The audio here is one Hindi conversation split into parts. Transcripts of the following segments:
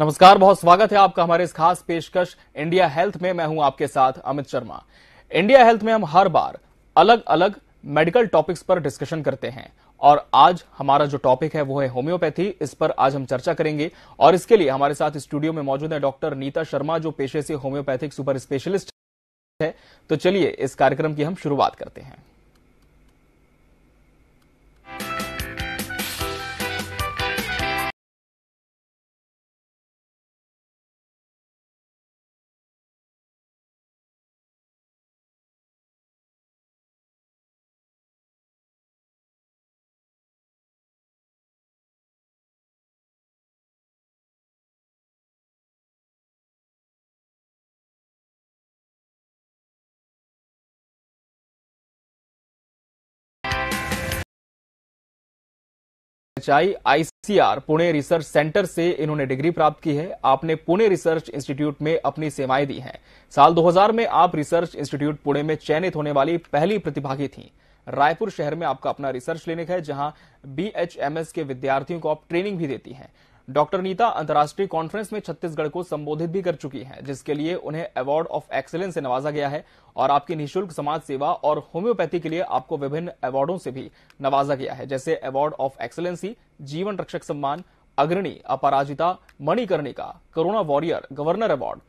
नमस्कार बहुत स्वागत है आपका हमारे इस खास पेशकश इंडिया हेल्थ में मैं हूं आपके साथ अमित शर्मा इंडिया हेल्थ में हम हर बार अलग अलग मेडिकल टॉपिक्स पर डिस्कशन करते हैं और आज हमारा जो टॉपिक है वो है होम्योपैथी इस पर आज हम चर्चा करेंगे और इसके लिए हमारे साथ स्टूडियो में मौजूद है डॉक्टर नीता शर्मा जो पेशे से होम्योपैथिक सुपर स्पेशलिस्ट है तो चलिए इस कार्यक्रम की हम शुरुआत करते हैं HI ICAR Pune research centre से इन्होंने डिग्री प्राप्त की है आपने पुणे रिसर्च इंस्टीट्यूट में अपनी सेवाएं दी हैं साल 2000 में आप रिसर्च इंस्टीट्यूट पुणे में चयनित होने वाली पहली प्रतिभागी थी रायपुर शहर में आपका अपना रिसर्च क्लिनिक है जहां बीएचएमएस के विद्यार्थियों को आप ट्रेनिंग भी देती हैं डॉक्टर नीता अंतर्राष्ट्रीय कॉन्फ्रेंस में छत्तीसगढ़ को संबोधित भी कर चुकी हैं जिसके लिए उन्हें अवार्ड ऑफ एक्सीलेंस से नवाजा गया है और आपकी निशुल्क समाज सेवा और होम्योपैथी के लिए आपको विभिन्न अवार्डों से भी नवाजा गया है जैसे अवार्ड ऑफ एक्सीलेंसी जीवन रक्षक सम्मान अग्रणी अपराजिता मणिकर्णिका कोरोना वॉरियर गवर्नर अवार्ड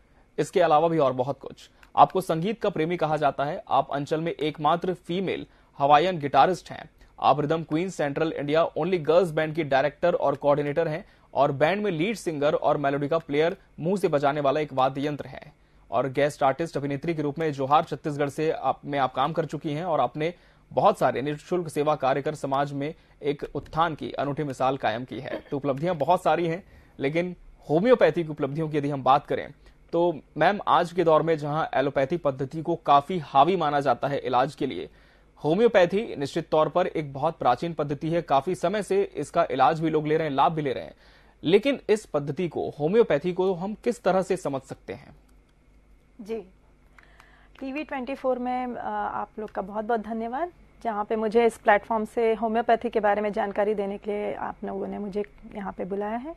इसके अलावा भी और बहुत कुछ आपको संगीत का प्रेमी कहा जाता है आप अंचल में एकमात्र फीमेल हवाइयन गिटारिस्ट हैं आप rhythm queen central India only girls band की डायरेक्टर और कोऑर्डिनेटर हैं और बैंड में लीड सिंगर और मेलोडी का प्लेयर मुंह से बजाने वाला एक वाद्य यंत्र है और गेस्ट आर्टिस्ट अभिनेत्री के रूप में जोहार छत्तीसगढ़ से आप में आप काम कर चुकी हैं और आपने बहुत सारे निःशुल्क सेवा कार्य कर समाज में एक उत्थान की अनूठी मिसाल कायम की है तो उपलब्धियां बहुत सारी हैं लेकिन होम्योपैथी की उपलब्धियों की यदि हम बात करें तो मैम आज के दौर में जहां एलोपैथी पद्धति को काफी हावी माना जाता है इलाज के लिए होम्योपैथी निश्चित तौर पर एक बहुत प्राचीन पद्धति है काफी समय से इसका इलाज भी लोग ले रहे हैं लाभ भी ले रहे हैं लेकिन इस पद्धति को होम्योपैथी को हम किस तरह से समझ सकते हैं जी टीवी 24 में आप लोग का बहुत बहुत धन्यवाद जहाँ पे मुझे इस प्लेटफॉर्म से होम्योपैथी के बारे में जानकारी देने के लिए आप लोगों ने मुझे यहाँ पे बुलाया है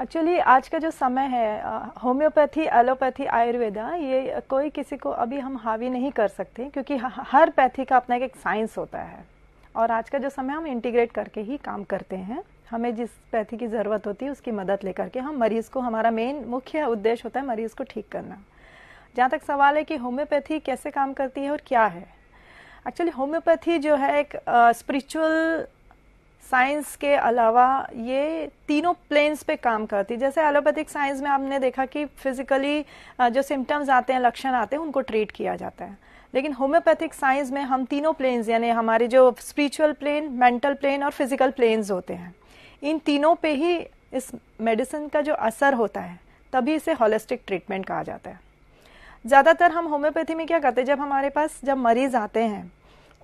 एक्चुअली आज का जो समय है होम्योपैथी एलोपैथी आयुर्वेदा ये कोई किसी को अभी हम हावी नहीं कर सकते क्योंकि हर पैथी का अपना एक साइंस होता है और आज का जो समय हम इंटीग्रेट करके ही काम करते हैं हमें जिस पैथी की ज़रूरत होती है उसकी मदद लेकर के हम मरीज़ को हमारा मेन मुख्य उद्देश्य होता है मरीज़ को ठीक करना जहाँ तक सवाल है कि होम्योपैथी कैसे काम करती है और क्या है एक्चुअली होम्योपैथी जो है एक स्पिरिचुअल साइंस के अलावा ये तीनों प्लेन्स पे काम करती है जैसे एलोपैथिक साइंस में आपने देखा कि फिजिकली जो सिम्टम्स आते हैं लक्षण आते हैं उनको ट्रीट किया जाता है लेकिन होम्योपैथिक साइंस में हम तीनों प्लेन्स यानी हमारे जो स्पिरिचुअल प्लेन मेंटल प्लेन और फिजिकल प्लेन्स होते हैं इन तीनों पे ही इस मेडिसिन का जो असर होता है तभी इसे हॉलिस्टिक ट्रीटमेंट कहा जाता है ज़्यादातर हम होम्योपैथी में क्या करते हैं जब हमारे पास जब मरीज़ आते हैं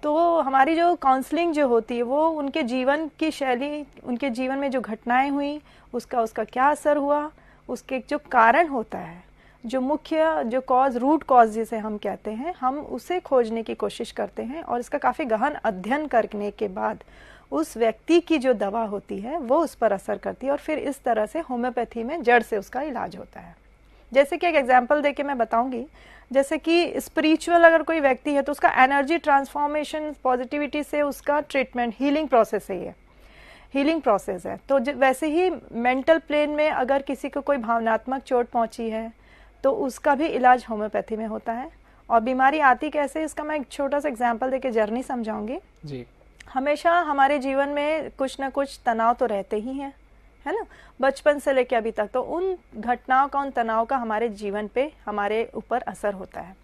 तो हमारी जो काउंसलिंग जो होती है वो उनके जीवन की शैली उनके जीवन में जो घटनाएं हुई उसका उसका क्या असर हुआ उसके जो कारण होता है जो मुख्य जो कॉज रूट कॉज जिसे हम कहते हैं हम उसे खोजने की कोशिश करते हैं और इसका काफ़ी गहन अध्ययन करने के बाद उस व्यक्ति की जो दवा होती है वो उस पर असर करती है और फिर इस तरह से होम्योपैथी में जड़ से उसका इलाज होता है जैसे कि एक एग्जाम्पल देके मैं बताऊंगी जैसे कि स्पिरिचुअल अगर कोई व्यक्ति है तो उसका एनर्जी ट्रांसफॉर्मेशन पॉजिटिविटी से उसका ट्रीटमेंट हीलिंग प्रोसेस है ये हीलिंग प्रोसेस है तो वैसे ही मेंटल प्लेन में अगर किसी को कोई भावनात्मक चोट पहुंची है तो उसका भी इलाज होम्योपैथी में होता है और बीमारी आती कैसे इसका मैं एक छोटा सा एग्जाम्पल देके जर्नी समझाऊंगी जी हमेशा हमारे जीवन में कुछ ना कुछ तनाव तो रहते ही हैं है ना बचपन से लेके अभी तक तो उन घटनाओं का उन तनाव का हमारे जीवन पे हमारे ऊपर असर होता है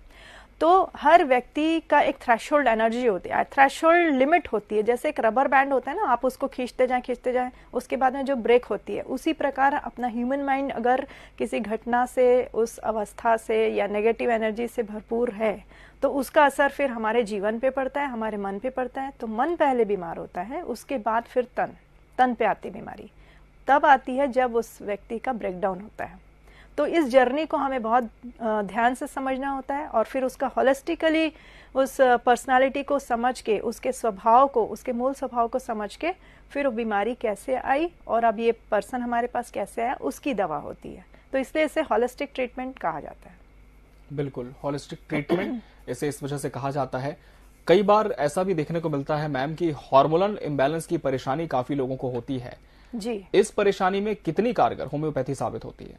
तो हर व्यक्ति का एक थ्रेश एनर्जी होती है होल्ड लिमिट होती है जैसे एक रबर बैंड होता है ना आप उसको खींचते जाएं खींचते जाएं उसके बाद में जो ब्रेक होती है उसी प्रकार अपना ह्यूमन माइंड अगर किसी घटना से उस अवस्था से या नेगेटिव एनर्जी से भरपूर है तो उसका असर फिर हमारे जीवन पे पड़ता है हमारे मन पे पड़ता है तो मन पहले बीमार होता है उसके बाद फिर तन तन पे आती बीमारी तब आती है जब उस व्यक्ति का ब्रेकडाउन होता है तो इस जर्नी को हमें बहुत ध्यान से समझना होता है और फिर उसका होलिस्टिकली उस पर्सनालिटी को समझ के उसके स्वभाव को उसके मूल स्वभाव को समझ के फिर वो बीमारी कैसे आई और अब ये पर्सन हमारे पास कैसे आया उसकी दवा होती है तो इसलिए इसे होलिस्टिक ट्रीटमेंट कहा जाता है बिल्कुल होलिस्टिक ट्रीटमेंट इसे इस वजह से कहा जाता है कई बार ऐसा भी देखने को मिलता है मैम कि हार्मोनल इम्बेलेंस की परेशानी काफी लोगों को होती है जी इस परेशानी में कितनी कारगर होम्योपैथी साबित होती है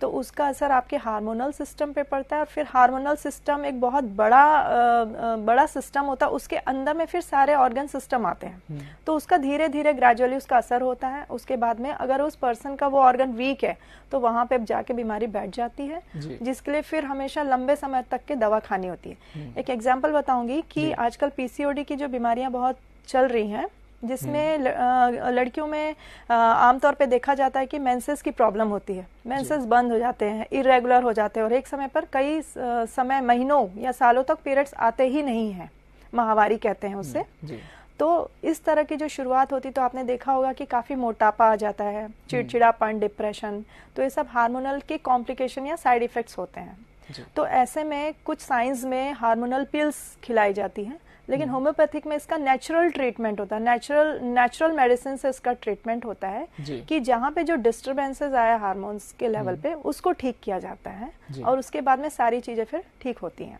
तो उसका असर आपके हार्मोनल सिस्टम पे पड़ता है और फिर हार्मोनल सिस्टम एक बहुत बड़ा आ, बड़ा सिस्टम होता है उसके अंदर में फिर सारे ऑर्गन सिस्टम आते हैं हम्म। तो उसका धीरे धीरे ग्रेजुअली उसका असर होता है उसके बाद में अगर उस पर्सन का वो ऑर्गन वीक है तो वहां पे जाके बीमारी बैठ जाती है जिसके लिए फिर हमेशा लंबे समय तक की दवा खानी होती है हम्म। एक एग्जाम्पल बताऊंगी कि आजकल पीसीओडी की जो बीमारियां बहुत चल रही हैं जिसमें लड़कियों में आमतौर पे देखा जाता है कि मेंसेस की प्रॉब्लम होती है मेंसेस बंद हो जाते हैं इरेगुलर हो जाते हैं और एक समय पर कई समय महीनों या सालों तक पीरियड्स आते ही नहीं हैं महावारी कहते हैं उससे हम्म, तो इस तरह की जो शुरुआत होती तो आपने देखा होगा कि काफ़ी मोटापा आ जाता है हम्म। चिड़चिड़ापन डिप्रेशन तो ये सब हार्मोनल के कॉम्प्लिकेशन या साइड इफ़ेक्ट्स होते हैं तो ऐसे में कुछ साइंस में हार्मोनल पिल्स खिलाई जाती हैं लेकिन हम्म। होम्योपैथिक में इसका नेचुरल ट्रीटमेंट होता है नेचुरल नेचुरल मेडिसिन से इसका ट्रीटमेंट होता है कि जहाँ पे जो डिस्टर्बेंसेज आया हार्मोन्स के लेवल हम्म। पे उसको ठीक किया जाता है और उसके बाद में सारी चीजें फिर ठीक होती हैं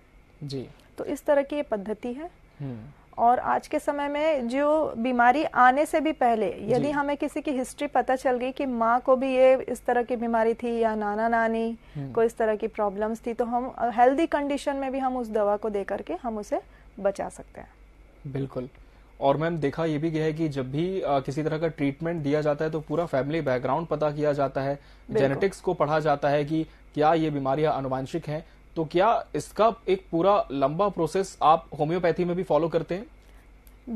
जी तो इस तरह की ये पद्धति है हम्म। और आज के समय में जो बीमारी आने से भी पहले यदि हमें किसी की हिस्ट्री पता चल गई कि माँ को भी ये इस तरह की बीमारी थी या नाना नानी को इस तरह की प्रॉब्लम्स थी तो हम हेल्दी कंडीशन में भी हम उस दवा को दे करके हम उसे बचा सकते हैं बिल्कुल और मैम देखा ये भी गया है कि जब भी आ, किसी तरह का ट्रीटमेंट दिया जाता है तो पूरा फैमिली बैकग्राउंड पता किया जाता है जेनेटिक्स को पढ़ा जाता है कि क्या ये बीमारियां अनुवांशिक हैं तो क्या इसका एक पूरा लंबा प्रोसेस आप होम्योपैथी में भी फॉलो करते हैं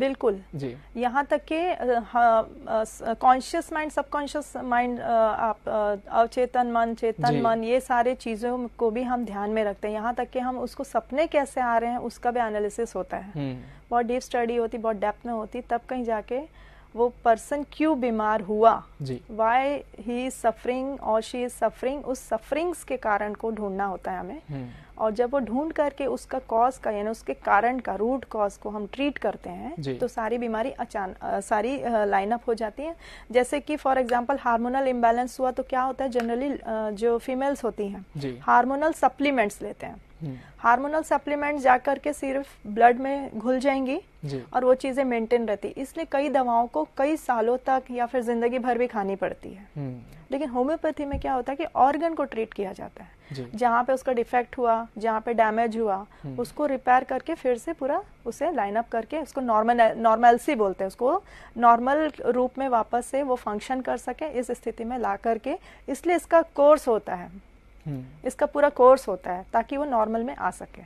बिल्कुल जी यहाँ तक के कॉन्शियस माइंड सबकॉन्शियस माइंड आप अवचेतन मन चेतन मन ये सारे चीजों को भी हम ध्यान में रखते हैं यहाँ तक कि हम उसको सपने कैसे आ रहे हैं उसका भी एनालिसिस होता है हम्म। बहुत डीप स्टडी होती बहुत डेप्थ में होती तब कहीं जाके वो पर्सन क्यों बीमार हुआ वाई ही सफरिंग और शी इज सफरिंग उस सफरिंग्स के कारण को ढूंढना होता है हमें हम्म। और जब वो ढूंढ करके उसका कॉज का यानी उसके कारण का रूट कॉज को हम ट्रीट करते हैं तो सारी बीमारी अचानक सारी लाइन अप हो जाती है जैसे कि फॉर एग्जांपल हार्मोनल इम्बेलेंस हुआ तो क्या होता है जनरली जो फीमेल्स होती हैं हार्मोनल सप्लीमेंट्स लेते हैं हम्म। हार्मोनल सप्लीमेंट जाकर के सिर्फ ब्लड में घुल जाएंगी और वो चीजें मेंटेन रहती इसलिए कई दवाओं को कई सालों तक या फिर जिंदगी भर भी खानी पड़ती है हम्म। लेकिन होम्योपैथी में क्या होता है कि ऑर्गन को ट्रीट किया जाता है जहाँ पे उसका डिफेक्ट हुआ जहाँ पे डैमेज हुआ हम्म। उसको रिपेयर करके फिर से पूरा उसे लाइन अप करके उसको नॉर्मल नॉर्मलसी बोलते हैं उसको नॉर्मल रूप में वापस से वो फंक्शन कर सके इस स्थिति में ला करके इसलिए इसका कोर्स होता है हम्म। इसका पूरा कोर्स होता है ताकि वो नॉर्मल में आ सके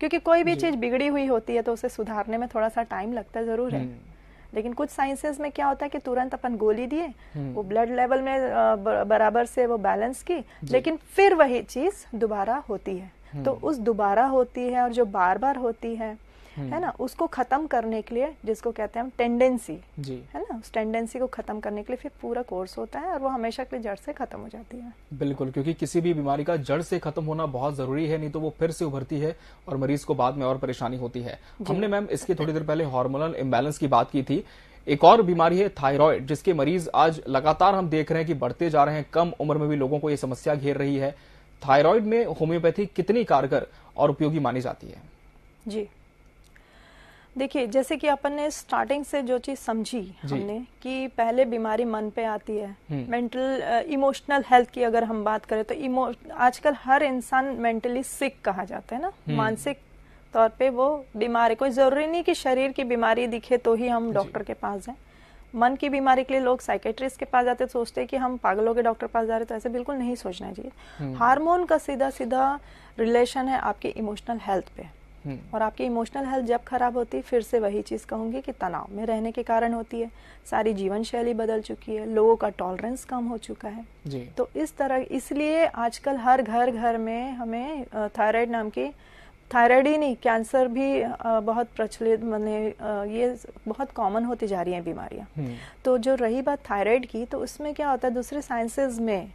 क्योंकि कोई भी चीज़ बिगड़ी हुई होती है तो उसे सुधारने में थोड़ा सा टाइम लगता ज़रूर है हम्म। लेकिन कुछ साइंसेस में क्या होता है कि तुरंत अपन गोली दिए हम्म। वो ब्लड लेवल में बराबर से वो बैलेंस की लेकिन फिर वही चीज़ दोबारा होती है तो उस दोबारा होती है और जो बार बार होती है हम्म। है ना उसको खत्म करने के लिए जिसको कहते हैं हम टेंडेंसी है ना उस टेंडेंसी को खत्म करने के लिए फिर पूरा कोर्स होता है और वो हमेशा के लिए जड़ से खत्म हो जाती है बिल्कुल क्योंकि किसी भी बीमारी का जड़ से खत्म होना बहुत जरूरी है नहीं तो वो फिर से उभरती है और मरीज को बाद में और परेशानी होती है हमने मैम इसके थोड़ी देर पहले हार्मोनल इम्बेलेंस की बात की थी एक और बीमारी है थायराइड जिसके मरीज आज लगातार हम देख रहे हैं कि बढ़ते जा रहे हैं कम उम्र में भी लोगों को ये समस्या घेर रही है थायराइड में होम्योपैथी कितनी कारगर और उपयोगी मानी जाती है जी देखिए जैसे कि अपन ने स्टार्टिंग से जो चीज समझी हमने कि पहले बीमारी मन पे आती है मेंटल इमोशनल हेल्थ की अगर हम बात करें तो इमो आजकल हर इंसान मेंटली सिक कहा जाता है ना हम्म। मानसिक तौर पे वो बीमार है कोई जरूरी नहीं कि शरीर की बीमारी दिखे तो ही हम डॉक्टर के पास जाए मन की बीमारी के लिए लोग साइकेट्रिस्ट के पास जाते सोचते हैं कि हम पागलों के डॉक्टर पास जा रहे तो ऐसे बिल्कुल नहीं सोचना चाहिए हम्म। हार्मोन का सीधा सीधा रिलेशन है आपके इमोशनल हेल्थ पे हम्म। और आपकी इमोशनल हेल्थ जब खराब होती फिर से वही चीज़ कहूंगी कि तनाव में रहने के कारण होती है सारी जीवन शैली बदल चुकी है लोगों का टॉलरेंस कम हो चुका है जी। तो इस तरह इसलिए आजकल हर घर घर में हमें थायराइड नाम की थायराइड ही नहीं कैंसर भी बहुत प्रचलित मैंने ये बहुत कॉमन होती जा रही है बीमारियां हम्म। तो जो रही बात थायराइड की तो उसमें क्या होता है दूसरे साइंसेज में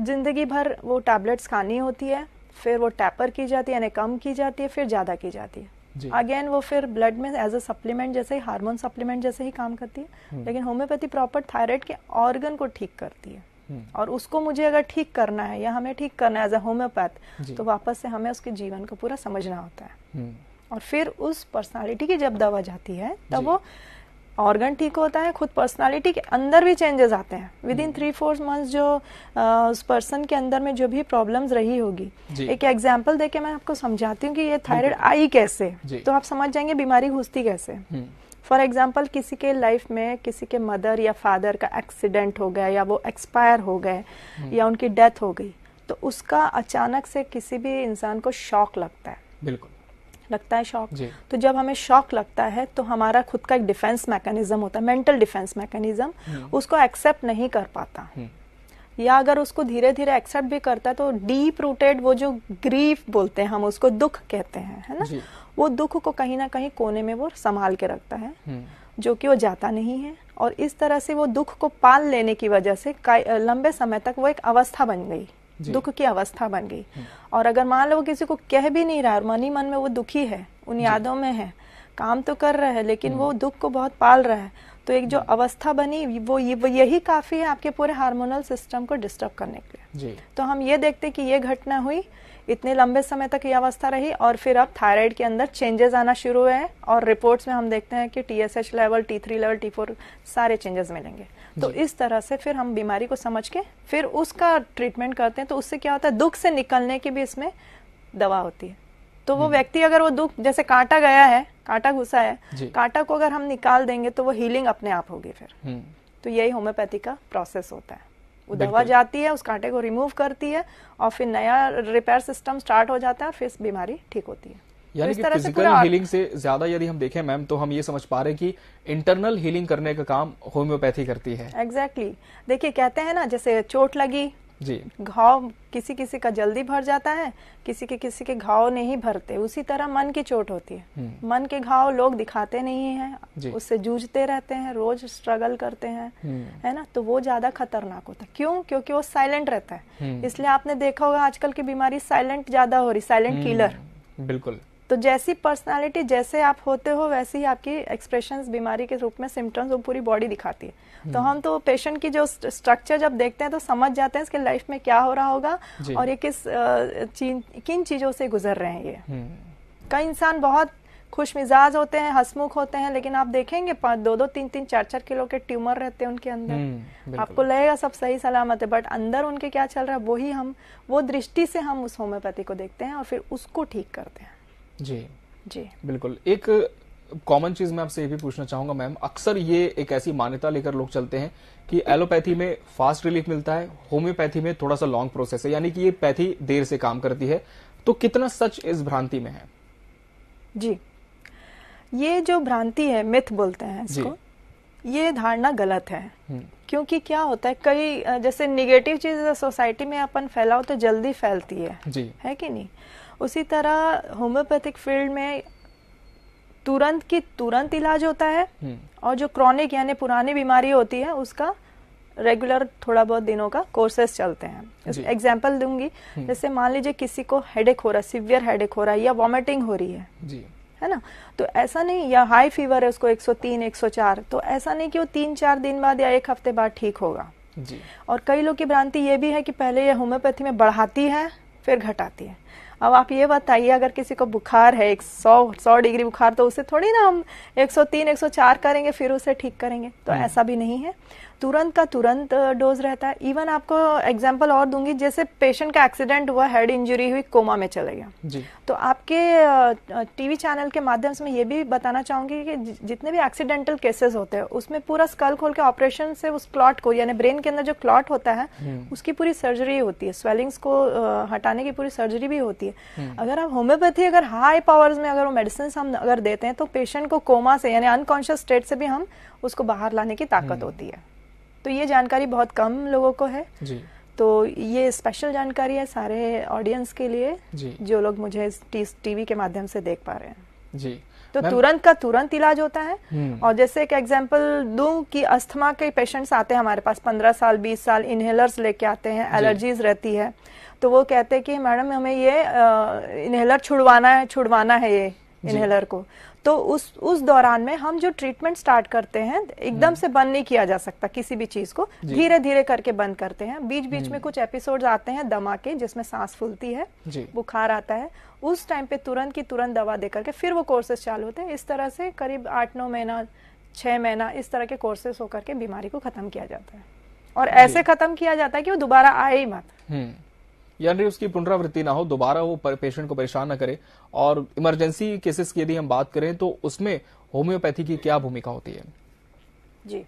जिंदगी भर वो टैबलेट्स खानी होती है फिर वो टैपर की जाती है यानी कम की जाती है फिर ज़्यादा की जाती है अगेन वो फिर ब्लड में एज अ सप्लीमेंट जैसे ही हार्मोन सप्लीमेंट जैसे ही काम करती है हम्म। लेकिन होम्योपैथी प्रॉपर थायराइड के ऑर्गन को ठीक करती है हम्म। और उसको मुझे अगर ठीक करना है या हमें ठीक करना है एज अ होम्योपैथ तो वापस से हमें उसके जीवन को पूरा समझना होता है हम्म। और फिर उस पर्सनालिटी की जब दवा जाती है तब वो ऑर्गन ठीक होता है खुद पर्सनालिटी के अंदर भी चेंजेस आते हैं within three four months जो आ, उस पर्सन के अंदर में जो भी प्रॉब्लम्स रही होगी एक एग्जाम्पल देके मैं आपको समझाती हूँ कि ये थायराइड आई कैसे तो आप समझ जाएंगे बीमारी घुसती कैसे फॉर hmm. एग्जाम्पल किसी के लाइफ में किसी के मदर या फादर का एक्सीडेंट हो गया या वो एक्सपायर हो गए hmm. या उनकी डेथ हो गई तो उसका अचानक से किसी भी इंसान को शॉक लगता है बिल्कुल लगता है शॉक तो जब हमें शॉक लगता है तो हमारा खुद का एक डिफेंस मैकेनिज्म होता है मेंटल डिफेंस मैकेनिज्म उसको एक्सेप्ट नहीं कर पाता हम्म। या अगर उसको धीरे धीरे एक्सेप्ट भी करता है तो डीप रूटेड वो जो ग्रीफ बोलते हैं हम उसको दुख कहते हैं है ना वो दुख को कहीं ना कहीं कोने में वो संभाल के रखता है हम्म। जो कि वो जाता नहीं है और इस तरह से वो दुख को पाल लेने की वजह से लंबे समय तक वो एक अवस्था बन गई दुख की अवस्था बन गई हम्म। और अगर मान लो किसी को कह भी नहीं रहा और मन ही मन में वो दुखी है उन यादों में है काम तो कर रहा है लेकिन हम्म। वो दुख को बहुत पाल रहा है तो एक जो हम्म। अवस्था बनी वो, वो यही काफी है आपके पूरे हार्मोनल सिस्टम को डिस्टर्ब करने के लिए तो हम ये देखते कि ये घटना हुई इतने लंबे समय तक ये अवस्था रही और फिर अब थायराइड के अंदर चेंजेस आना शुरू हुए हैं और रिपोर्ट्स में हम देखते हैं कि T S H level T three level T four सारे चेंजेस मिलेंगे तो इस तरह से फिर हम बीमारी को समझ के फिर उसका ट्रीटमेंट करते हैं तो उससे क्या होता है दुख से निकलने की भी इसमें दवा होती है तो वो हम्म। व्यक्ति अगर वो दुख जैसे कांटा गया है कांटा घुसा है कांटा को अगर हम निकाल देंगे तो वो हीलिंग अपने आप होगी फिर हम्म। तो यही होम्योपैथी का प्रोसेस होता है वो दवा जाती है उस कांटे को रिमूव करती है और फिर नया रिपेयर सिस्टम स्टार्ट हो जाता है और फिर बीमारी ठीक होती है तो यानी तो कि फिजिकल हीलिंग से ज्यादा यदि हम देखें मैम तो हम ये समझ पा रहे हैं कि इंटरनल हीलिंग करने का काम होम्योपैथी करती है एग्जैक्टली exactly. देखिए कहते हैं ना जैसे चोट लगी जी घाव किसी किसी का जल्दी भर जाता है किसी के किसी के घाव नहीं भरते उसी तरह मन की चोट होती है हम्म। मन के घाव लोग दिखाते नहीं है उससे जूझते रहते हैं रोज स्ट्रगल करते हैं हम्म। है ना तो वो ज्यादा खतरनाक होता है क्यों क्योंकि वो साइलेंट रहता है हम्म। इसलिए आपने देखा होगा आजकल की बीमारी साइलेंट ज्यादा हो रही साइलेंट किलर बिल्कुल तो जैसी पर्सनालिटी जैसे आप होते हो वैसे ही आपकी एक्सप्रेशन बीमारी के रूप में सिम्टम्स वो पूरी बॉडी दिखाती है हम्म। तो हम तो पेशेंट की जो स्ट्रक्चर जब देखते हैं तो समझ जाते हैं इसके लाइफ में क्या हो रहा होगा और ये किस किन चीजों से गुजर रहे हैं ये हम्म। कई इंसान बहुत खुश मिजाज होते हैं हसमुख होते हैं लेकिन आप देखेंगे दो दो तीन तीन चार चार किलो के ट्यूमर रहते हैं उनके अंदर हम्म, आपको लगेगा सब सही सलामत है बट अंदर उनके क्या चल रहा है वही हम वो दृष्टि से हम उस होम्योपैथी को देखते हैं और फिर उसको ठीक करते हैं जी जी बिल्कुल एक कॉमन चीज मैं आपसे ये भी पूछना चाहूंगा मैम अक्सर ये एक ऐसी मान्यता लेकर लोग चलते हैं कि एलोपैथी में फास्ट रिलीफ मिलता है होम्योपैथी में थोड़ा सा लॉन्ग प्रोसेस है यानी कि ये पैथी देर से काम करती है तो कितना सच इस भ्रांति में है जी ये जो भ्रांति है मिथ बोलते हैं इसको ये धारणा गलत है हम्म। क्योंकि क्या होता है कई जैसे निगेटिव चीज सोसाइटी में अपन फैलाओ तो जल्दी फैलती है जी है कि नहीं उसी तरह होम्योपैथिक फील्ड में तुरंत की तुरंत इलाज होता है हम्म। और जो क्रॉनिक यानी पुरानी बीमारी होती है उसका रेगुलर थोड़ा बहुत दिनों का कोर्सेस चलते हैं एग्जाम्पल दूंगी हम्म। जैसे मान लीजिए किसी को हेडेक हो रहा है सिवियर हेडेक हो रहा है या वॉमिटिंग हो रही है जी। है ना तो ऐसा नहीं या हाई फीवर है उसको 103 104 तो ऐसा नहीं कि वो तीन चार दिन बाद या एक हफ्ते बाद ठीक होगा जी। और कई लोग की भ्रांति ये भी है कि पहले ये होम्योपैथी में बढ़ाती है फिर घटाती है अब आप ये बताइए अगर किसी को बुखार है एक सौ सौ डिग्री बुखार तो उसे थोड़ी ना हम एक एक सौ तीन सौ चार करेंगे फिर उसे ठीक करेंगे तो हम्म। ऐसा भी नहीं है तुरंत का तुरंत डोज रहता है इवन आपको एग्जाम्पल और दूंगी जैसे पेशेंट का एक्सीडेंट हुआ हेड इंजरी हुई कोमा में चले गया तो आपके टीवी चैनल के माध्यम से मैं ये भी बताना चाहूंगी कि जितने भी एक्सीडेंटल केसेस होते हैं उसमें पूरा स्कल खोल के ऑपरेशन से उस क्लॉट को यानी ब्रेन के अंदर जो क्लॉट होता है हम्म। उसकी पूरी सर्जरी होती है स्वेलिंग्स को हटाने की पूरी सर्जरी भी होती है हम्म। अगर आप होम्योपैथी अगर हाई पावर्स में अगर वो मेडिसिन हम अगर देते हैं तो पेशेंट को कोमा से यानी अनकॉन्शियस स्टेट से भी हम उसको बाहर लाने की ताकत हम्म। होती है तो ये जानकारी बहुत कम लोगों को है जी तो ये स्पेशल जानकारी है सारे ऑडियंस के लिए जी जो लोग मुझे टीवी के माध्यम से देख पा रहे हैं जी तो तुरंत का तुरंत इलाज होता है हम्म। और जैसे एक एग्जाम्पल दू कि अस्थमा के पेशेंट्स आते हैं हमारे पास पंद्रह साल बीस साल इनहेलर्स लेके आते हैं एलर्जीज रहती है तो वो कहते हैं कि मैडम हमें ये इनहेलर छुड़वाना है छुड़वाना है ये इनहेलर को तो उस उस दौरान में हम जो ट्रीटमेंट स्टार्ट करते हैं एकदम हम्म। से बंद नहीं किया जा सकता किसी भी चीज को धीरे धीरे करके बंद करते हैं बीच बीच में हम्म। कुछ एपिसोड आते हैं दमा के जिसमें सांस फूलती है बुखार आता है उस टाइम पे तुरंत की तुरंत दवा दे करके फिर वो कोर्सेज चालू होते हैं इस तरह से करीब आठ नौ महीना छह महीना इस तरह के कोर्सेस होकर के बीमारी को खत्म किया जाता है और ऐसे खत्म किया जाता है कि वो दोबारा आए ही मत हम्म। यानी उसकी पुनरावृत्ति ना हो दोबारा वो पेशेंट को परेशान ना करे और इमरजेंसी केसेस की यदि हम बात करें तो उसमें होम्योपैथी की क्या भूमिका होती है जी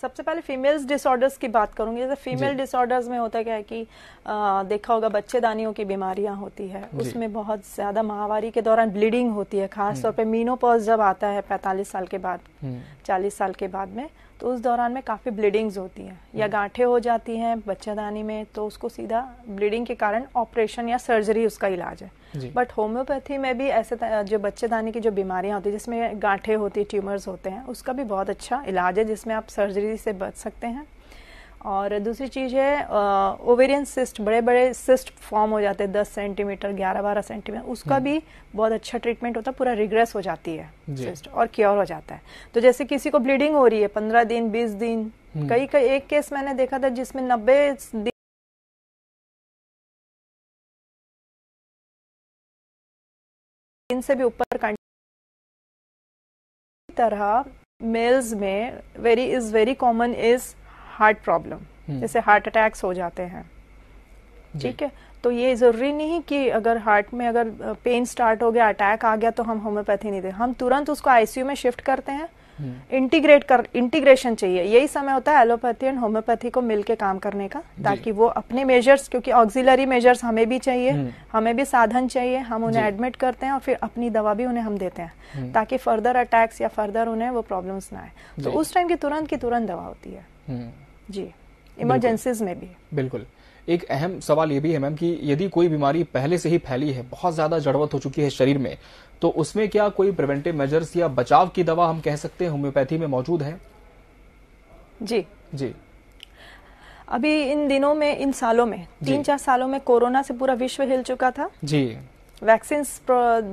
सबसे पहले फीमेल्स डिसऑर्डर्स की बात करूंगी जैसे फीमेल डिसऑर्डर्स में होता क्या है कि आ, देखा होगा बच्चेदानियों की बीमारियां होती है उसमें बहुत ज्यादा महावारी के दौरान ब्लीडिंग होती है खासतौर हम्म। पर मीनोपॉज जब आता है पैंतालीस साल के बाद हम्म। चालीस साल के बाद में तो उस दौरान में काफ़ी ब्लीडिंग्स होती हैं या हम्म। गांठे हो जाती हैं बच्चेदानी में तो उसको सीधा ब्लीडिंग के कारण ऑपरेशन या सर्जरी उसका इलाज है बट होम्योपैथी में भी ऐसे जो बच्चेदानी की जो बीमारियां होती है जिसमें गांठे होती है ट्यूमर्स होते हैं उसका भी बहुत अच्छा इलाज है जिसमें आप सर्जरी से बच सकते हैं और दूसरी चीज़ है ओवेरियन सिस्ट बड़े बड़े सिस्ट फॉर्म हो जाते हैं दस सेंटीमीटर ग्यारह बारह सेंटीमीटर उसका हम्म। भी बहुत अच्छा ट्रीटमेंट होता है पूरा रिग्रेस हो जाती है सिस्ट और क्योर हो जाता है तो जैसे किसी को ब्लीडिंग हो रही है पंद्रह दिन बीस दिन हम्म। कई कई एक केस मैंने देखा था जिसमें नब्बे दिन से भी ऊपर तरह मेल्स में very is very common is heart problem हम्म। जैसे हार्ट अटैक्स हो जाते हैं ठीक है तो ये ज़रूरी नहीं कि अगर हार्ट में अगर पेन स्टार्ट हो गया अटैक आ गया तो हम होम्योपैथी नहीं दे हम तुरंत उसको आईसीयू में शिफ्ट करते हैं इंटीग्रेट हम्म। कर इंटीग्रेशन चाहिए यही समय होता है एलोपैथी एंड होम्योपैथी को मिलकर काम करने का ताकि वो अपने मेजर्स क्योंकि ऑक्सिलरी मेजर्स हमें भी चाहिए हम्म। हमें भी साधन चाहिए हम उन्हें एडमिट करते हैं और फिर अपनी दवा भी उन्हें हम देते हैं ताकि फर्दर अटैक्स या फर्दर उन्हें वो प्रॉब्लम्स ना आए तो उस टाइम की तुरंत की तुरंत दवा होती है जी इमरजेंसीज में भी बिल्कुल एक अहम सवाल ये भी है मैम कि यदि कोई बीमारी पहले से ही फैली है बहुत ज्यादा जड़वत हो चुकी है शरीर में तो उसमें क्या कोई प्रिवेंटिव मेजर्स या बचाव की दवा हम कह सकते हैं होम्योपैथी में मौजूद है जी जी अभी इन दिनों में इन सालों में तीन चार सालों में कोरोना से पूरा विश्व हिल चुका था जी वैक्सीन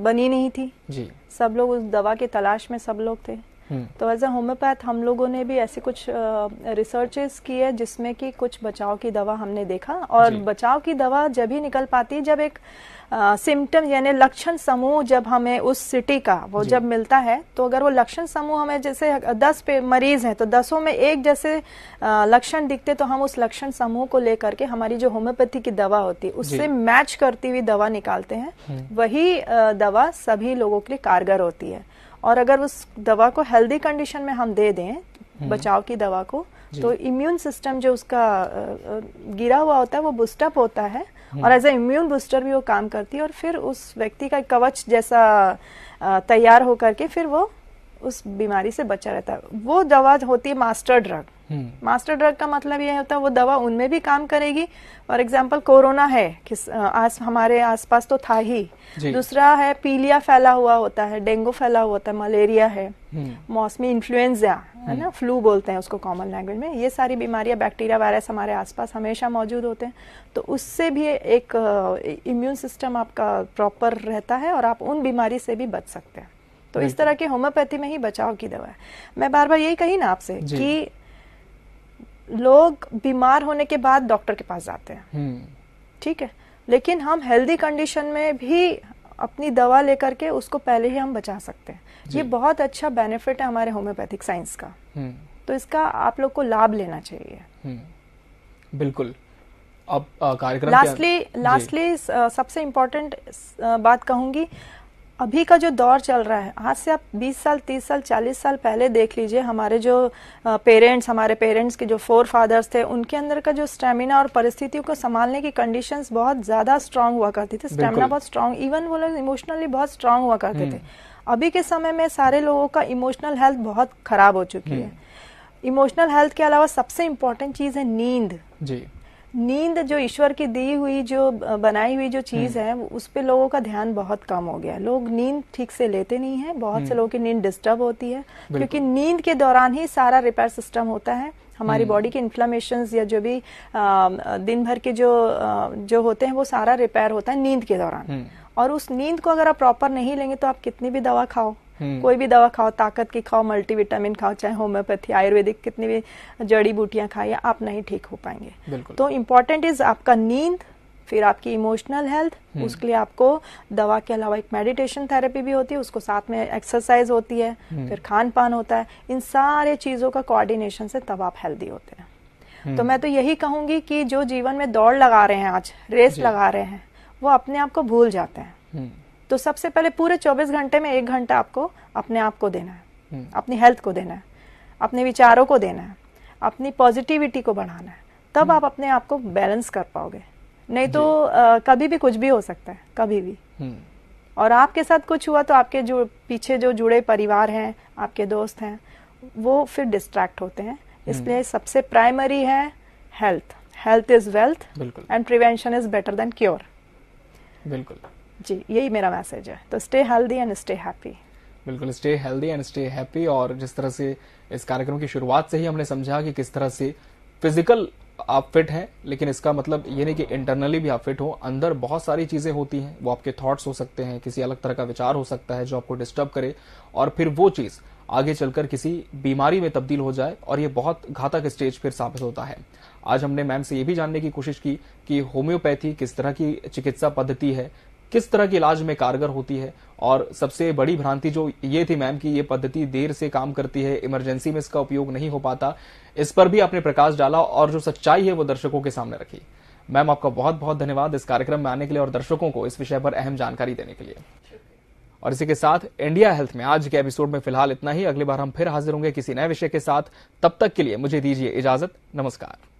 बनी नहीं थी जी सब लोग उस दवा की तलाश में सब लोग थे हम्म। तो एज ए होम्योपैथ हम लोगों ने भी ऐसे कुछ रिसर्चेस की है जिसमें कि कुछ बचाव की दवा हमने देखा और बचाव की दवा जब ही निकल पाती जब एक सिम्टम यानी लक्षण समूह जब हमें उस सिटी का वो जब मिलता है तो अगर वो लक्षण समूह हमें जैसे दस पे मरीज हैं तो दसों में एक जैसे लक्षण दिखते तो हम उस लक्षण समूह को लेकर के हमारी जो होम्योपैथी की दवा होती है उससे मैच करती हुई दवा निकालते हैं हम्म। वही दवा सभी लोगों के लिए कारगर होती है और अगर उस दवा को हेल्दी कंडीशन में हम दे दें हम्म। बचाव की दवा को तो इम्यून सिस्टम जो उसका गिरा हुआ होता है वो बुस्टअप होता है हम्म। और एज ए इम्यून बूस्टर भी वो काम करती है और फिर उस व्यक्ति का कवच जैसा तैयार होकर के फिर वो उस बीमारी से बचा रहता है वो दवा होती है मास्टर ड्रग हम्म। मास्टर ड्रग का मतलब यह होता है वो दवा उनमें भी काम करेगी फॉर एग्जाम्पल कोरोना है किस आज हमारे आसपास तो था ही दूसरा है पीलिया फैला हुआ होता है डेंगू फैला हुआ होता है मलेरिया है हम्म। मौसमी इन्फ्लुएंजा है ना फ्लू हम्म। बोलते हैं उसको कॉमन लैंग्वेज में ये सारी बीमारियां बैक्टीरिया वायरस हमारे आसपास हमेशा मौजूद होते हैं तो उससे भी एक इम्यून सिस्टम आपका प्रॉपर रहता है और आप उन बीमारी से भी बच सकते हैं तो इस तरह के होम्योपैथी में ही बचाव की दवा है मैं बार बार यही कही ना आपसे कि लोग बीमार होने के बाद डॉक्टर के पास जाते हैं हम्म। ठीक है लेकिन हम हेल्दी कंडीशन में भी अपनी दवा लेकर के उसको पहले ही हम बचा सकते हैं ये बहुत अच्छा बेनिफिट है हमारे होम्योपैथिक साइंस का हम्म। तो इसका आप लोग को लाभ लेना चाहिए हम्म। बिल्कुल अब कार्यक्रम लास्टली लास्टली सबसे इम्पोर्टेंट बात कहूंगी अभी का जो दौर चल रहा है आज से आप 20 साल 30 साल 40 साल पहले देख लीजिए हमारे जो पेरेंट्स हमारे पेरेंट्स के जो फोर फादर्स थे उनके अंदर का जो स्टेमिना और परिस्थितियों को संभालने की कंडीशंस बहुत ज्यादा स्ट्रांग हुआ करती थी स्टेमिना बहुत स्ट्रांग इवन वो लोग इमोशनली बहुत स्ट्रांग हुआ करते थे हम्म। अभी के समय में सारे लोगों का इमोशनल हेल्थ बहुत खराब हो चुकी है इमोशनल हम्म। हेल्थ के अलावा सबसे इम्पोर्टेंट चीज है नींद जी नींद जो ईश्वर की दी हुई जो बनाई हुई जो चीज हम्म। है उस पर लोगों का ध्यान बहुत कम हो गया लोग नींद ठीक से लेते नहीं है बहुत से हम्म। लोगों की नींद डिस्टर्ब होती है क्योंकि नींद के दौरान ही सारा रिपेयर सिस्टम होता है हमारी हम्म। बॉडी के इन्फ्लामेशन या जो भी आ, दिन भर के जो आ, जो होते हैं वो सारा रिपेयर होता है नींद के दौरान और उस नींद को अगर आप प्रॉपर नहीं लेंगे तो आप कितनी भी दवा खाओ हम्म। कोई भी दवा खाओ ताकत की खाओ मल्टीविटामिन खाओ चाहे होम्योपैथी आयुर्वेदिक कितनी भी जड़ी बूटियां खाइए आप नहीं ठीक हो पाएंगे तो इम्पोर्टेंट इज आपका नींद फिर आपकी इमोशनल हेल्थ हम्म। उसके लिए आपको दवा के अलावा एक मेडिटेशन थेरेपी भी होती है उसको साथ में एक्सरसाइज होती है हम्म। फिर खान पान होता है इन सारे चीजों का कोऑर्डिनेशन से तब आप हेल्दी होते हैं तो मैं तो यही कहूंगी कि जो जीवन में दौड़ लगा रहे हैं आज रेस लगा रहे हैं वो अपने आप को भूल जाते हैं तो सबसे पहले पूरे 24 घंटे में एक घंटा आपको अपने आप को देना है हम्म। अपनी हेल्थ को देना है अपने विचारों को देना है अपनी पॉजिटिविटी को बढ़ाना है तब हम्म। आप अपने आप को बैलेंस कर पाओगे नहीं तो आ, कभी भी कुछ भी हो सकता है कभी भी हम्म। और आपके साथ कुछ हुआ तो आपके जो पीछे जो जुड़े परिवार हैं आपके दोस्त हैं वो फिर डिस्ट्रैक्ट होते हैं इसलिए सबसे प्राइमरी है health health is wealth and prevention is better than cure बिल्कुल जी यही मेरा मैसेज है तो stay healthy and stay happy बिल्कुल stay healthy and stay happy और जिस तरह से इस कार्यक्रम की शुरुआत से ही हमने समझा कि किस तरह से फिजिकल आप फिट हैं लेकिन इसका मतलब ये नहीं कि इंटरनली भी आप फिट हो अंदर बहुत सारी चीजें होती हैं वो आपके थॉट्स हो सकते हैं किसी अलग तरह का विचार हो सकता है जो आपको डिस्टर्ब करे और फिर वो चीज आगे चलकर किसी बीमारी में तब्दील हो जाए और ये बहुत घातक स्टेज फिर साबित होता है आज हमने मैम से ये भी जानने की कोशिश की कि होम्योपैथी किस तरह की चिकित्सा पद्धति है किस तरह के इलाज में कारगर होती है और सबसे बड़ी भ्रांति जो ये थी मैम कि ये पद्धति देर से काम करती है इमरजेंसी में इसका उपयोग नहीं हो पाता इस पर भी आपने प्रकाश डाला और जो सच्चाई है वो दर्शकों के सामने रखी मैम आपका बहुत बहुत धन्यवाद इस कार्यक्रम में आने के लिए और दर्शकों को इस विषय पर अहम जानकारी देने के लिए और इसी के साथ इंडिया हेल्थ में आज के एपिसोड में फिलहाल इतना ही अगली बार हम फिर हाजिर होंगे किसी नए विषय के साथ तब तक के लिए मुझे दीजिए इजाजत नमस्कार